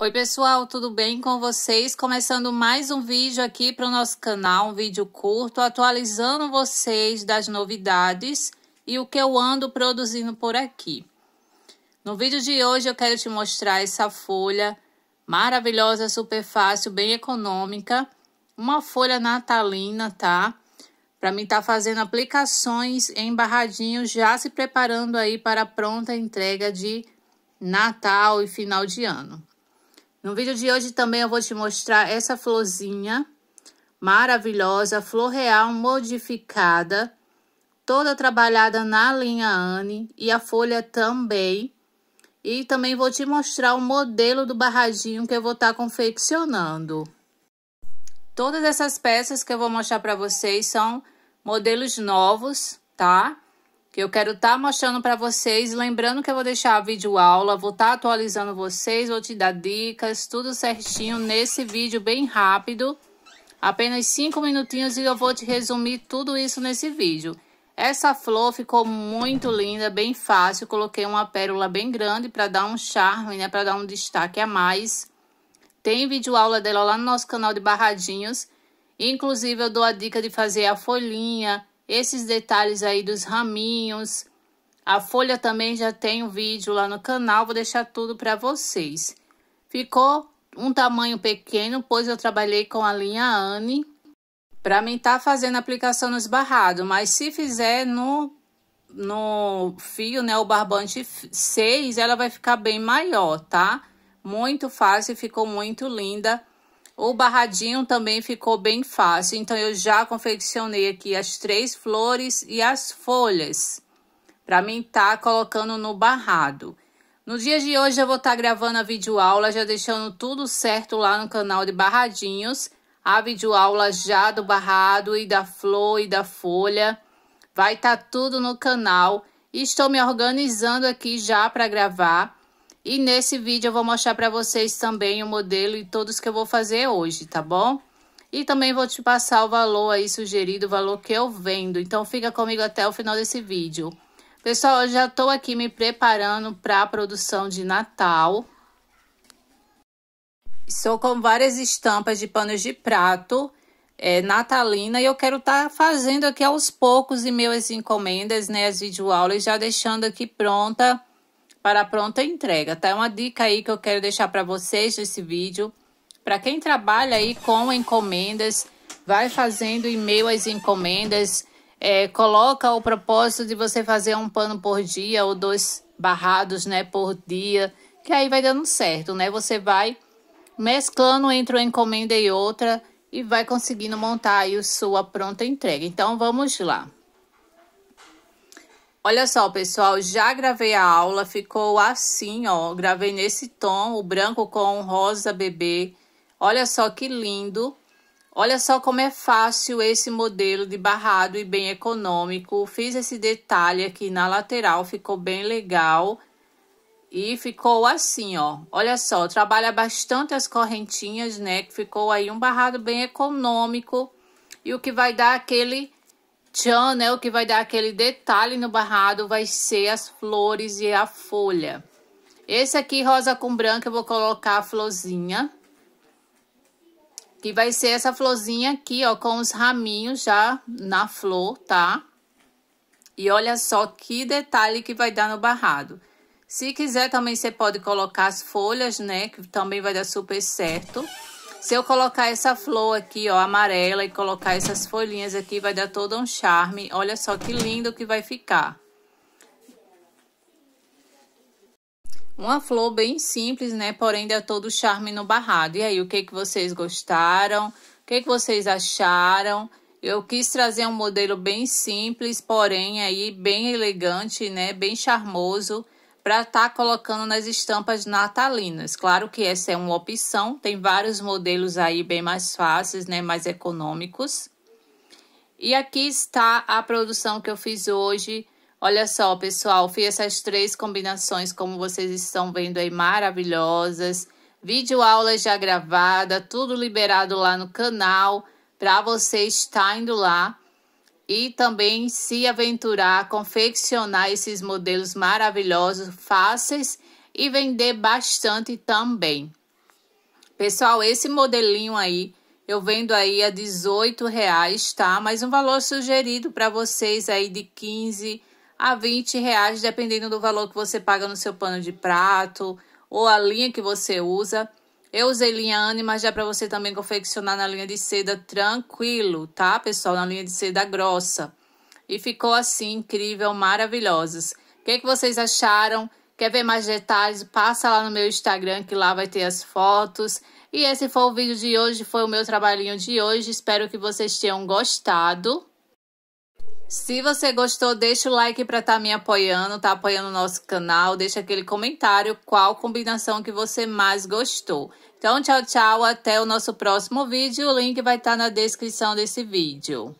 Oi pessoal, tudo bem com vocês? Começando mais um vídeo aqui para o nosso canal, um vídeo curto, atualizando vocês das novidades e o que eu ando produzindo por aqui. No vídeo de hoje eu quero te mostrar essa folha maravilhosa, super fácil, bem econômica, uma folha natalina, tá? Para mim tá fazendo aplicações em barradinho, já se preparando aí para a pronta entrega de Natal e final de ano. No vídeo de hoje também eu vou te mostrar essa florzinha maravilhosa, flor real modificada, toda trabalhada na linha Anne e a folha também. E também vou te mostrar o modelo do barradinho que eu vou estar tá confeccionando. Todas essas peças que eu vou mostrar para vocês são modelos novos, tá? Eu quero estar tá mostrando para vocês, lembrando que eu vou deixar a videoaula, vou estar tá atualizando vocês, vou te dar dicas, tudo certinho nesse vídeo bem rápido. Apenas 5 minutinhos e eu vou te resumir tudo isso nesse vídeo. Essa flor ficou muito linda, bem fácil. Coloquei uma pérola bem grande para dar um charme, né? Para dar um destaque a mais. Tem videoaula dela lá no nosso canal de Barradinhos. Inclusive, eu dou a dica de fazer a folhinha, esses detalhes aí dos raminhos. A folha também já tem um vídeo lá no canal, vou deixar tudo para vocês. Ficou um tamanho pequeno, pois eu trabalhei com a linha Anne. Para mim tá fazendo aplicação no esbarrado, mas se fizer no no fio, né, o barbante 6, ela vai ficar bem maior, tá? Muito fácil, ficou muito linda. O barradinho também ficou bem fácil, então eu já confeccionei aqui as três flores e as folhas para mim tá colocando no barrado. No dia de hoje eu vou estar tá gravando a videoaula, já deixando tudo certo lá no canal de barradinhos. A videoaula já do barrado e da flor e da folha. Vai estar tá tudo no canal. Estou me organizando aqui já para gravar. E nesse vídeo eu vou mostrar para vocês também o modelo e todos que eu vou fazer hoje, tá bom? E também vou te passar o valor aí sugerido, o valor que eu vendo. Então fica comigo até o final desse vídeo. Pessoal, eu já estou aqui me preparando para a produção de Natal. Estou com várias estampas de panos de prato é, natalina e eu quero estar tá fazendo aqui aos poucos e meus encomendas, né, as videoaulas, já deixando aqui pronta para pronta entrega. Tá é uma dica aí que eu quero deixar para vocês nesse vídeo. Para quem trabalha aí com encomendas, vai fazendo e-mail as encomendas, é, coloca o propósito de você fazer um pano por dia ou dois barrados, né, por dia, que aí vai dando certo, né? Você vai mesclando entre uma encomenda e outra e vai conseguindo montar aí a sua pronta entrega. Então vamos lá. Olha só, pessoal, já gravei a aula, ficou assim, ó. Gravei nesse tom, o branco com rosa bebê. Olha só que lindo. Olha só como é fácil esse modelo de barrado e bem econômico. Fiz esse detalhe aqui na lateral, ficou bem legal. E ficou assim, ó. Olha só, trabalha bastante as correntinhas, né? Que ficou aí um barrado bem econômico. E o que vai dar aquele Tchan, né? O que vai dar aquele detalhe no barrado vai ser as flores e a folha. Esse aqui, rosa com branco, eu vou colocar a florzinha. Que vai ser essa florzinha aqui, ó, com os raminhos já na flor, tá? E olha só que detalhe que vai dar no barrado. Se quiser, também você pode colocar as folhas, né? Que também vai dar super certo. Se eu colocar essa flor aqui, ó, amarela e colocar essas folhinhas aqui, vai dar todo um charme. Olha só que lindo que vai ficar. Uma flor bem simples, né? Porém, dá todo o charme no barrado. E aí, o que, que vocês gostaram? O que, que vocês acharam? Eu quis trazer um modelo bem simples, porém aí bem elegante, né? Bem charmoso para estar tá colocando nas estampas natalinas. Claro que essa é uma opção, tem vários modelos aí bem mais fáceis, né, mais econômicos. E aqui está a produção que eu fiz hoje. Olha só, pessoal, fiz essas três combinações, como vocês estão vendo aí, maravilhosas. Vídeo aula já gravada, tudo liberado lá no canal, para você estar indo lá e também se aventurar a confeccionar esses modelos maravilhosos, fáceis e vender bastante também. Pessoal, esse modelinho aí eu vendo aí a 18 reais, tá? Mas um valor sugerido para vocês aí de 15 a 20 reais, dependendo do valor que você paga no seu pano de prato ou a linha que você usa. Eu usei linha Anne, mas dá é para você também confeccionar na linha de seda tranquilo, tá, pessoal? Na linha de seda grossa. E ficou assim, incrível, maravilhosas. O que, é que vocês acharam? Quer ver mais detalhes? Passa lá no meu Instagram, que lá vai ter as fotos. E esse foi o vídeo de hoje, foi o meu trabalhinho de hoje. Espero que vocês tenham gostado. Se você gostou, deixa o like para estar tá me apoiando, tá apoiando o nosso canal, deixa aquele comentário qual combinação que você mais gostou. Então, tchau, tchau, até o nosso próximo vídeo, o link vai estar tá na descrição desse vídeo.